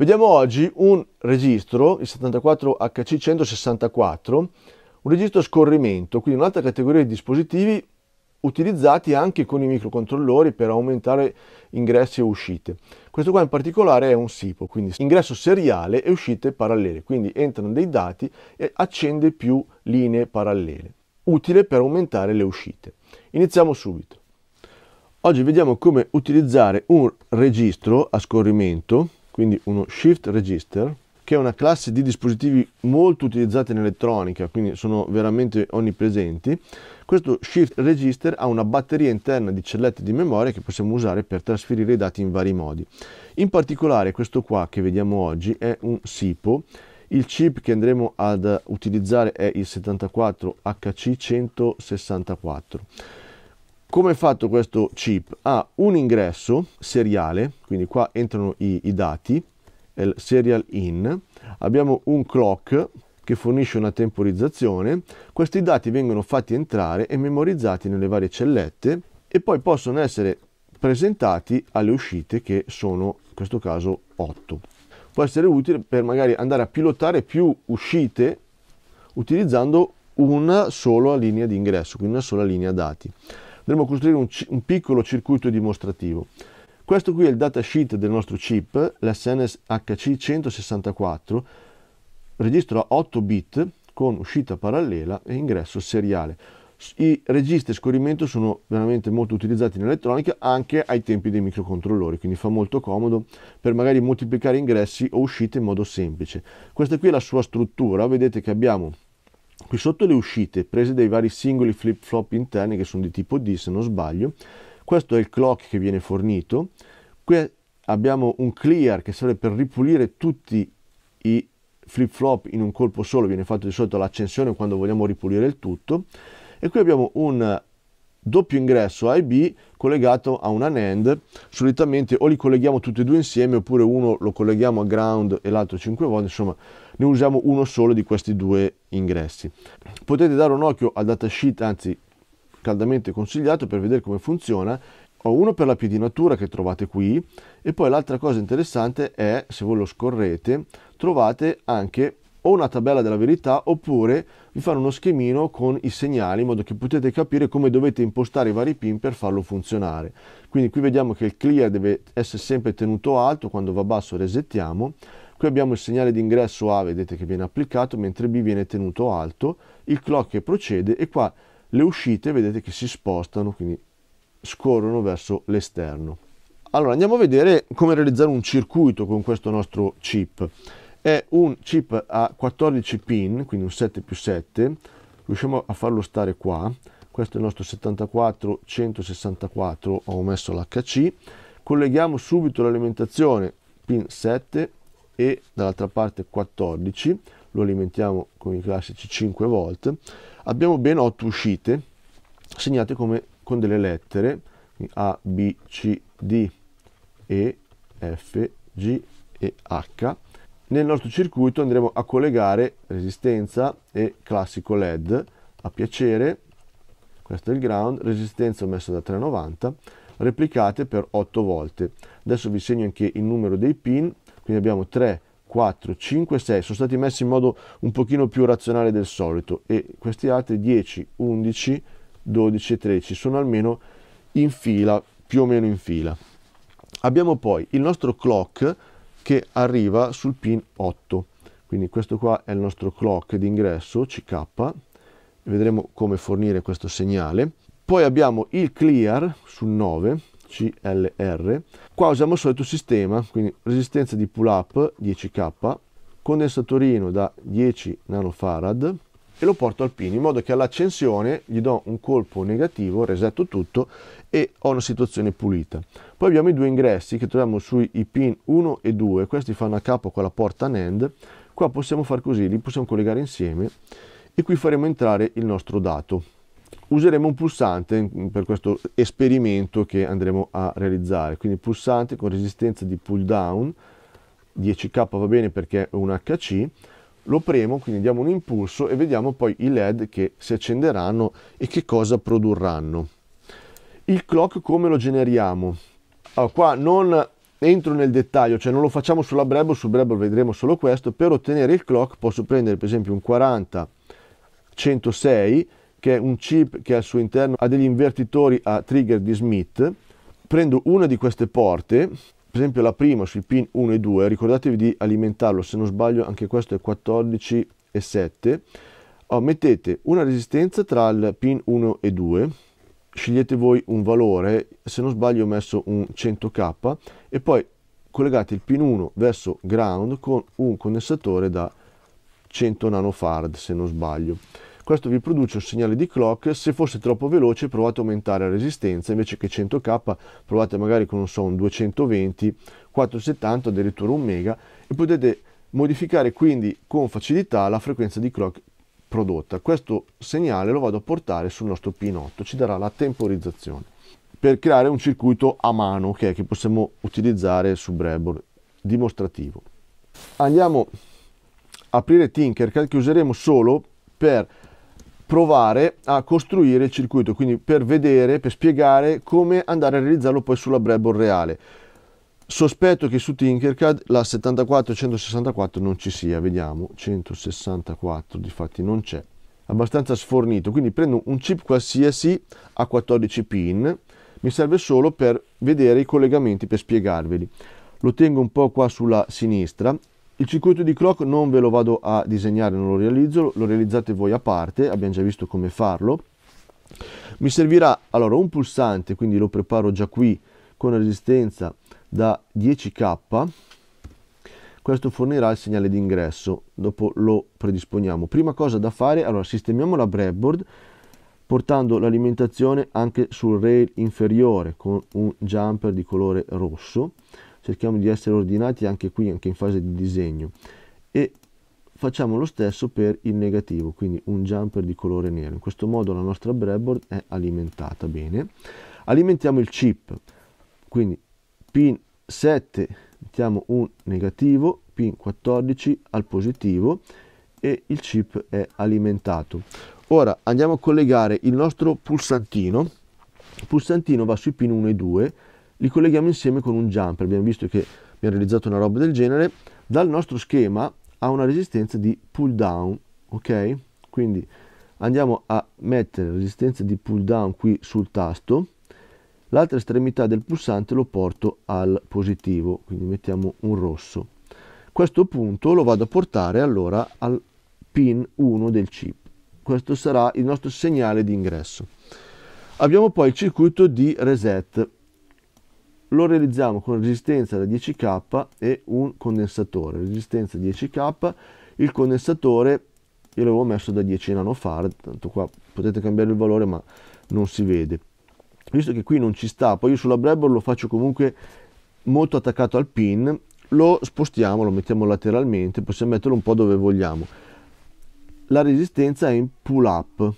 Vediamo oggi un registro, il 74HC164, un registro a scorrimento, quindi un'altra categoria di dispositivi utilizzati anche con i microcontrollori per aumentare ingressi e uscite. Questo qua in particolare è un SIPO, quindi ingresso seriale e uscite parallele, quindi entrano dei dati e accende più linee parallele, utile per aumentare le uscite. Iniziamo subito. Oggi vediamo come utilizzare un registro a scorrimento quindi uno shift register, che è una classe di dispositivi molto utilizzati in elettronica, quindi sono veramente onnipresenti. Questo shift register ha una batteria interna di cellette di memoria che possiamo usare per trasferire i dati in vari modi. In particolare questo qua che vediamo oggi è un SIPO. Il chip che andremo ad utilizzare è il 74HC164. Come è fatto questo chip? Ha un ingresso seriale, quindi qua entrano i, i dati, il serial in, abbiamo un clock che fornisce una temporizzazione, questi dati vengono fatti entrare e memorizzati nelle varie cellette e poi possono essere presentati alle uscite che sono in questo caso 8. Può essere utile per magari andare a pilotare più uscite utilizzando una sola linea di ingresso, quindi una sola linea dati andremo a costruire un, un piccolo circuito dimostrativo. Questo qui è il datasheet del nostro chip, l'SNS hc 164, registro a 8 bit con uscita parallela e ingresso seriale. I registri a scorrimento sono veramente molto utilizzati in elettronica anche ai tempi dei microcontrollori, quindi fa molto comodo per magari moltiplicare ingressi o uscite in modo semplice. Questa qui è la sua struttura, vedete che abbiamo Qui sotto le uscite prese dai vari singoli flip flop interni che sono di tipo D se non sbaglio, questo è il clock che viene fornito, qui abbiamo un clear che serve per ripulire tutti i flip flop in un colpo solo, viene fatto di solito l'accensione quando vogliamo ripulire il tutto, e qui abbiamo un doppio ingresso A e B collegato a una NAND, solitamente o li colleghiamo tutti e due insieme oppure uno lo colleghiamo a ground e l'altro 5 volte, insomma ne usiamo uno solo di questi due ingressi. Potete dare un occhio al datasheet, anzi caldamente consigliato per vedere come funziona. Ho uno per la piedinatura che trovate qui e poi l'altra cosa interessante è, se voi lo scorrete, trovate anche o una tabella della verità oppure vi fanno uno schemino con i segnali in modo che potete capire come dovete impostare i vari pin per farlo funzionare. Quindi qui vediamo che il clear deve essere sempre tenuto alto, quando va basso resettiamo. Qui abbiamo il segnale d'ingresso A, vedete che viene applicato, mentre B viene tenuto alto, il clock procede e qua le uscite vedete che si spostano, quindi scorrono verso l'esterno. Allora andiamo a vedere come realizzare un circuito con questo nostro chip è un chip a 14 pin, quindi un 7 più 7, riusciamo a farlo stare qua, questo è il nostro 74164, ho messo l'HC, colleghiamo subito l'alimentazione pin 7 e dall'altra parte 14, lo alimentiamo con i classici 5 volt, abbiamo ben 8 uscite segnate come, con delle lettere A, B, C, D, E, F, G e H nel nostro circuito andremo a collegare resistenza e classico LED a piacere, questo è il ground, resistenza ho messo da 3,90, replicate per 8 volte. Adesso vi segno anche il numero dei pin, quindi abbiamo 3, 4, 5, 6, sono stati messi in modo un pochino più razionale del solito e questi altri 10, 11, 12 13 sono almeno in fila, più o meno in fila. Abbiamo poi il nostro clock che arriva sul pin 8 quindi questo qua è il nostro clock d'ingresso CK vedremo come fornire questo segnale poi abbiamo il clear sul 9 CLR qua usiamo il solito sistema quindi resistenza di pull up 10K condensatorino da 10 nanofarad e lo porto al pin in modo che all'accensione gli do un colpo negativo resetto tutto e ho una situazione pulita. Poi abbiamo i due ingressi che troviamo sui pin 1 e 2, questi fanno a capo con la porta NAND, qua possiamo far così, li possiamo collegare insieme e qui faremo entrare il nostro dato. Useremo un pulsante per questo esperimento che andremo a realizzare, quindi pulsante con resistenza di pull down, 10k va bene perché è un HC, lo premo, quindi diamo un impulso e vediamo poi i led che si accenderanno e che cosa produrranno. Il clock come lo generiamo? Allora, qua non entro nel dettaglio, cioè non lo facciamo sulla Breville, su Breville vedremo solo questo, per ottenere il clock posso prendere per esempio un 40 106 che è un chip che al suo interno ha degli invertitori a trigger di Smith, prendo una di queste porte, per esempio la prima sui pin 1 e 2, ricordatevi di alimentarlo, se non sbaglio anche questo è 14 e 7, oh, mettete una resistenza tra il pin 1 e 2, scegliete voi un valore, se non sbaglio ho messo un 100k e poi collegate il pin 1 verso ground con un condensatore da 100 nanofarad se non sbaglio. Questo vi produce un segnale di clock, se fosse troppo veloce provate a aumentare la resistenza, invece che 100k provate magari con so, un 220, 470, addirittura 1 mega e potete modificare quindi con facilità la frequenza di clock prodotta. Questo segnale lo vado a portare sul nostro pinotto, ci darà la temporizzazione per creare un circuito a mano okay, che possiamo utilizzare su breadboard dimostrativo. Andiamo a aprire Tinkercad che useremo solo per provare a costruire il circuito, quindi per vedere, per spiegare come andare a realizzarlo poi sulla breadboard reale. Sospetto che su Tinkercad la 74-164 non ci sia, vediamo, 164 di fatti non c'è, abbastanza sfornito, quindi prendo un chip qualsiasi a 14 pin, mi serve solo per vedere i collegamenti, per spiegarveli. Lo tengo un po' qua sulla sinistra, il circuito di clock non ve lo vado a disegnare, non lo realizzo, lo realizzate voi a parte, abbiamo già visto come farlo. Mi servirà allora un pulsante, quindi lo preparo già qui con resistenza da 10K, questo fornirà il segnale d'ingresso dopo lo predisponiamo. Prima cosa da fare, allora sistemiamo la breadboard portando l'alimentazione anche sul rail inferiore con un jumper di colore rosso, cerchiamo di essere ordinati anche qui, anche in fase di disegno, e facciamo lo stesso per il negativo, quindi un jumper di colore nero. In questo modo la nostra breadboard è alimentata bene. Alimentiamo il chip, quindi pin 7 mettiamo un negativo pin 14 al positivo e il chip è alimentato ora andiamo a collegare il nostro pulsantino il pulsantino va sui pin 1 e 2 li colleghiamo insieme con un jumper abbiamo visto che abbiamo realizzato una roba del genere dal nostro schema ha una resistenza di pull down ok quindi andiamo a mettere resistenza di pull down qui sul tasto l'altra estremità del pulsante lo porto al positivo, quindi mettiamo un rosso. Questo punto lo vado a portare allora al pin 1 del chip. Questo sarà il nostro segnale di ingresso. Abbiamo poi il circuito di reset. Lo realizziamo con resistenza da 10K e un condensatore. Resistenza 10K, il condensatore io l'avevo messo da 10 nanofarad, tanto qua potete cambiare il valore ma non si vede visto che qui non ci sta, poi io sulla Brebor lo faccio comunque molto attaccato al pin, lo spostiamo, lo mettiamo lateralmente, possiamo metterlo un po' dove vogliamo. La resistenza è in pull up,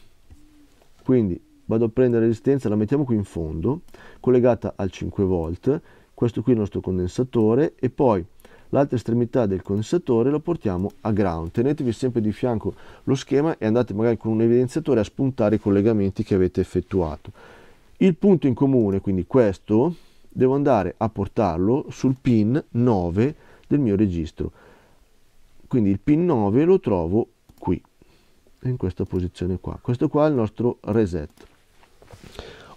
quindi vado a prendere resistenza, la mettiamo qui in fondo, collegata al 5 volt, questo qui è il nostro condensatore e poi l'altra estremità del condensatore lo portiamo a ground. Tenetevi sempre di fianco lo schema e andate magari con un evidenziatore a spuntare i collegamenti che avete effettuato il punto in comune, quindi questo, devo andare a portarlo sul pin 9 del mio registro. Quindi il pin 9 lo trovo qui, in questa posizione qua. Questo qua è il nostro reset.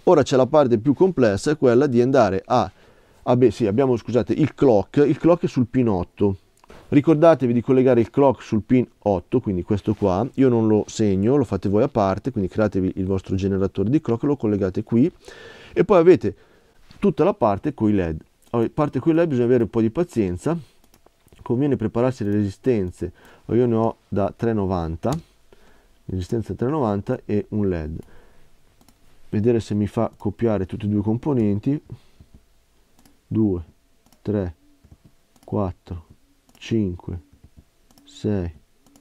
Ora c'è la parte più complessa, quella di andare a... Ah beh, sì, abbiamo, scusate, il clock. Il clock è sul pin 8 Ricordatevi di collegare il clock sul pin 8, quindi questo qua, io non lo segno, lo fate voi a parte, quindi createvi il vostro generatore di clock, lo collegate qui e poi avete tutta la parte con i led. Allora, parte con i led bisogna avere un po' di pazienza, conviene prepararsi le resistenze, io ne ho da 3,90, resistenza 3,90 e un led. Vedere se mi fa copiare tutti e due i componenti, 2, 3, 4, 5, 6,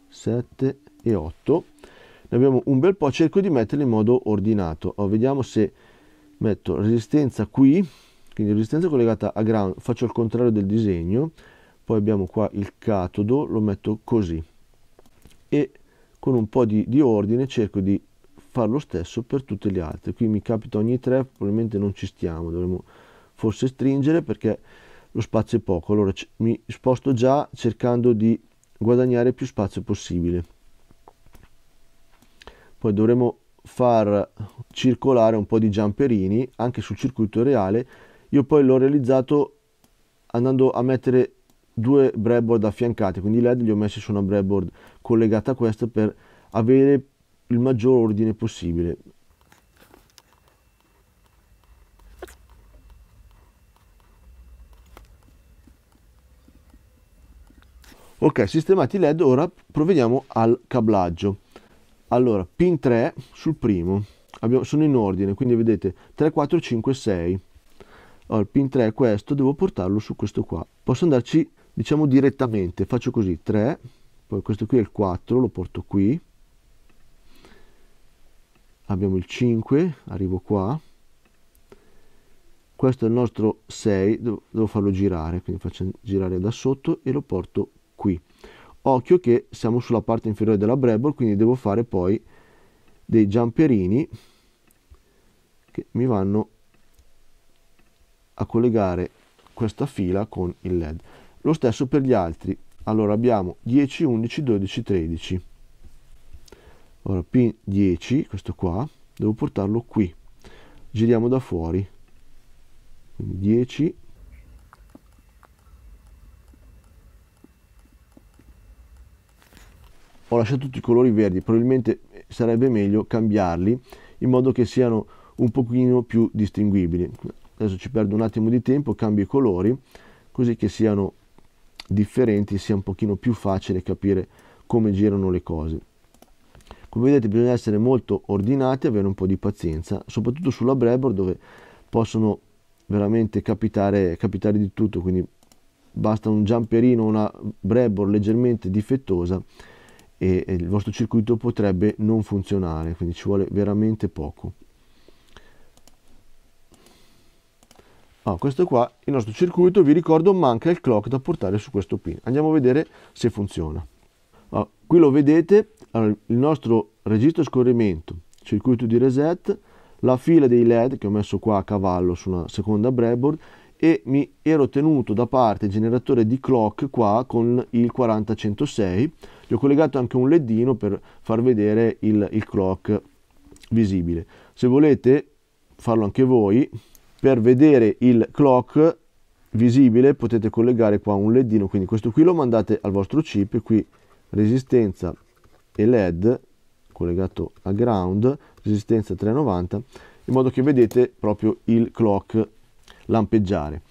7 e 8. Ne abbiamo un bel po', cerco di metterli in modo ordinato. Oh, vediamo se metto resistenza qui, quindi resistenza collegata a ground, faccio il contrario del disegno, poi abbiamo qua il catodo, lo metto così e con un po' di, di ordine cerco di fare lo stesso per tutte le altre. Qui mi capita ogni tre, probabilmente non ci stiamo, dovremmo forse stringere perché lo spazio è poco, allora mi sposto già cercando di guadagnare più spazio possibile. Poi dovremo far circolare un po' di jumperini anche sul circuito reale. Io poi l'ho realizzato andando a mettere due breadboard affiancati quindi i LED li ho messi su una breadboard collegata a questa per avere il maggior ordine possibile. Ok, sistemati i LED, ora provvediamo al cablaggio. Allora, pin 3 sul primo, Abbiamo, sono in ordine, quindi vedete 3, 4, 5, 6. Allora, il pin 3 è questo, devo portarlo su questo qua. Posso andarci, diciamo, direttamente, faccio così, 3, poi questo qui è il 4, lo porto qui. Abbiamo il 5, arrivo qua. Questo è il nostro 6, devo, devo farlo girare, quindi faccio girare da sotto e lo porto qui. Occhio che siamo sulla parte inferiore della breadboard, quindi devo fare poi dei jumperini che mi vanno a collegare questa fila con il led. Lo stesso per gli altri. Allora abbiamo 10, 11, 12, 13. Ora pin 10, questo qua, devo portarlo qui. Giriamo da fuori. Quindi 10, ho lasciato tutti i colori verdi, probabilmente sarebbe meglio cambiarli in modo che siano un pochino più distinguibili. Adesso ci perdo un attimo di tempo, cambio i colori così che siano differenti, sia un pochino più facile capire come girano le cose. Come vedete bisogna essere molto ordinati, avere un po' di pazienza, soprattutto sulla Brebor dove possono veramente capitare, capitare di tutto, quindi basta un jumperino, una Brebor leggermente difettosa e, il vostro circuito potrebbe non funzionare, quindi ci vuole veramente poco. Ah, questo qua, il nostro circuito, vi ricordo, manca il clock da portare su questo pin. Andiamo a vedere se funziona. Ah, qui lo vedete, il nostro registro scorrimento, circuito di reset, la fila dei LED che ho messo qua a cavallo sulla seconda breadboard e mi ero tenuto da parte il generatore di clock qua con il 40106 gli ho collegato anche un leddino per far vedere il, il clock visibile. Se volete farlo anche voi, per vedere il clock visibile potete collegare qua un leddino, quindi questo qui lo mandate al vostro chip, qui resistenza e led collegato a ground, resistenza 390, in modo che vedete proprio il clock lampeggiare.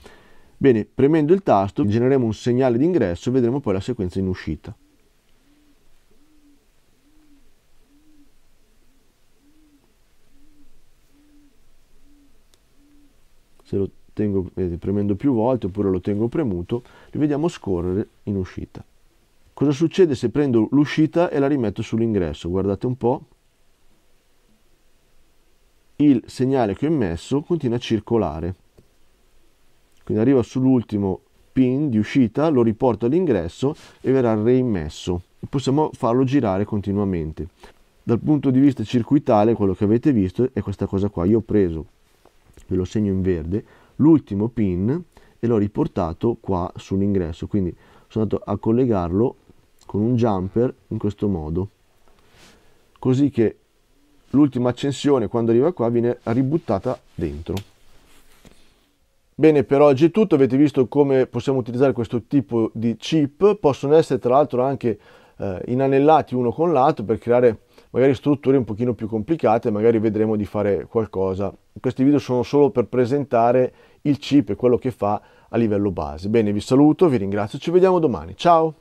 Bene, premendo il tasto genereremo un segnale d'ingresso e vedremo poi la sequenza in uscita. se lo tengo vedete, eh, premendo più volte oppure lo tengo premuto, li vediamo scorrere in uscita. Cosa succede se prendo l'uscita e la rimetto sull'ingresso? Guardate un po'. Il segnale che ho emesso continua a circolare. Quindi arriva sull'ultimo pin di uscita, lo riporto all'ingresso e verrà reimmesso. possiamo farlo girare continuamente. Dal punto di vista circuitale, quello che avete visto è questa cosa qua. Io ho preso ve lo segno in verde, l'ultimo pin e l'ho riportato qua sull'ingresso, quindi sono andato a collegarlo con un jumper in questo modo, così che l'ultima accensione quando arriva qua viene ributtata dentro. Bene, per oggi è tutto, avete visto come possiamo utilizzare questo tipo di chip, possono essere tra l'altro anche eh, inanellati uno con l'altro per creare magari strutture un pochino più complicate, magari vedremo di fare qualcosa. Questi video sono solo per presentare il chip e quello che fa a livello base. Bene, vi saluto, vi ringrazio, ci vediamo domani. Ciao!